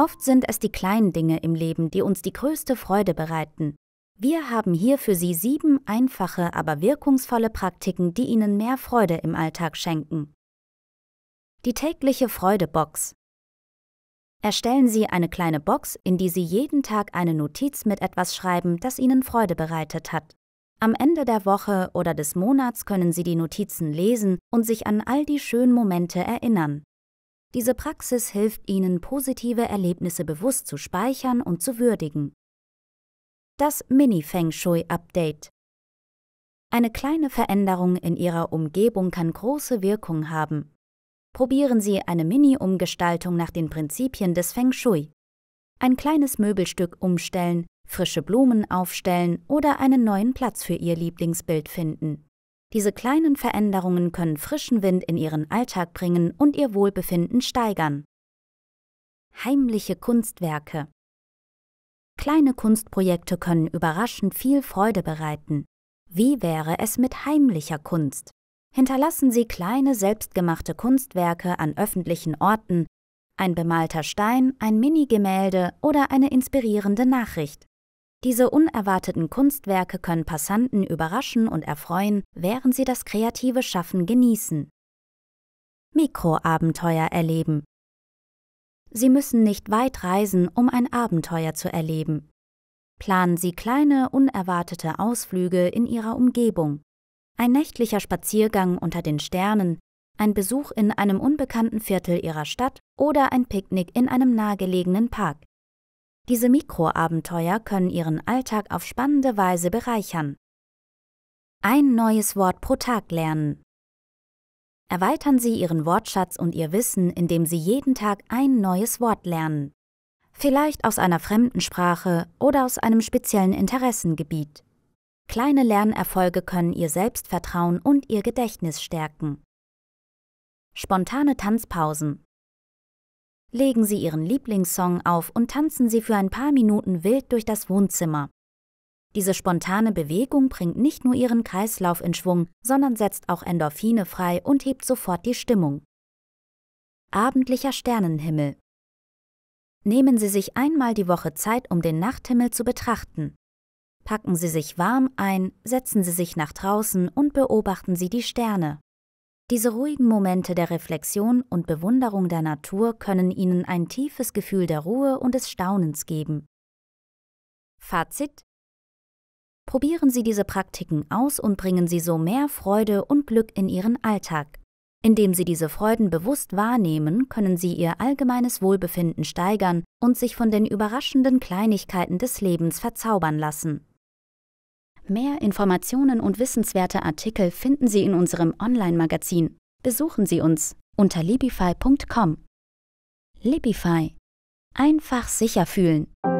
Oft sind es die kleinen Dinge im Leben, die uns die größte Freude bereiten. Wir haben hier für Sie sieben einfache, aber wirkungsvolle Praktiken, die Ihnen mehr Freude im Alltag schenken. Die tägliche Freudebox. Erstellen Sie eine kleine Box, in die Sie jeden Tag eine Notiz mit etwas schreiben, das Ihnen Freude bereitet hat. Am Ende der Woche oder des Monats können Sie die Notizen lesen und sich an all die schönen Momente erinnern. Diese Praxis hilft Ihnen, positive Erlebnisse bewusst zu speichern und zu würdigen. Das Mini-Feng Shui-Update Eine kleine Veränderung in Ihrer Umgebung kann große Wirkung haben. Probieren Sie eine Mini-Umgestaltung nach den Prinzipien des Feng Shui. Ein kleines Möbelstück umstellen, frische Blumen aufstellen oder einen neuen Platz für Ihr Lieblingsbild finden. Diese kleinen Veränderungen können frischen Wind in Ihren Alltag bringen und Ihr Wohlbefinden steigern. Heimliche Kunstwerke Kleine Kunstprojekte können überraschend viel Freude bereiten. Wie wäre es mit heimlicher Kunst? Hinterlassen Sie kleine selbstgemachte Kunstwerke an öffentlichen Orten, ein bemalter Stein, ein Minigemälde oder eine inspirierende Nachricht. Diese unerwarteten Kunstwerke können Passanten überraschen und erfreuen, während sie das kreative Schaffen genießen. Mikroabenteuer erleben. Sie müssen nicht weit reisen, um ein Abenteuer zu erleben. Planen Sie kleine, unerwartete Ausflüge in Ihrer Umgebung. Ein nächtlicher Spaziergang unter den Sternen, ein Besuch in einem unbekannten Viertel Ihrer Stadt oder ein Picknick in einem nahegelegenen Park. Diese Mikroabenteuer können Ihren Alltag auf spannende Weise bereichern. Ein neues Wort pro Tag lernen. Erweitern Sie Ihren Wortschatz und Ihr Wissen, indem Sie jeden Tag ein neues Wort lernen. Vielleicht aus einer fremden Sprache oder aus einem speziellen Interessengebiet. Kleine Lernerfolge können Ihr Selbstvertrauen und Ihr Gedächtnis stärken. Spontane Tanzpausen legen Sie Ihren Lieblingssong auf und tanzen Sie für ein paar Minuten wild durch das Wohnzimmer. Diese spontane Bewegung bringt nicht nur Ihren Kreislauf in Schwung, sondern setzt auch Endorphine frei und hebt sofort die Stimmung. Abendlicher Sternenhimmel Nehmen Sie sich einmal die Woche Zeit, um den Nachthimmel zu betrachten. Packen Sie sich warm ein, setzen Sie sich nach draußen und beobachten Sie die Sterne. Diese ruhigen Momente der Reflexion und Bewunderung der Natur können Ihnen ein tiefes Gefühl der Ruhe und des Staunens geben. Fazit Probieren Sie diese Praktiken aus und bringen Sie so mehr Freude und Glück in Ihren Alltag. Indem Sie diese Freuden bewusst wahrnehmen, können Sie Ihr allgemeines Wohlbefinden steigern und sich von den überraschenden Kleinigkeiten des Lebens verzaubern lassen. Mehr Informationen und wissenswerte Artikel finden Sie in unserem Online-Magazin. Besuchen Sie uns unter libify.com. Libify. Einfach sicher fühlen.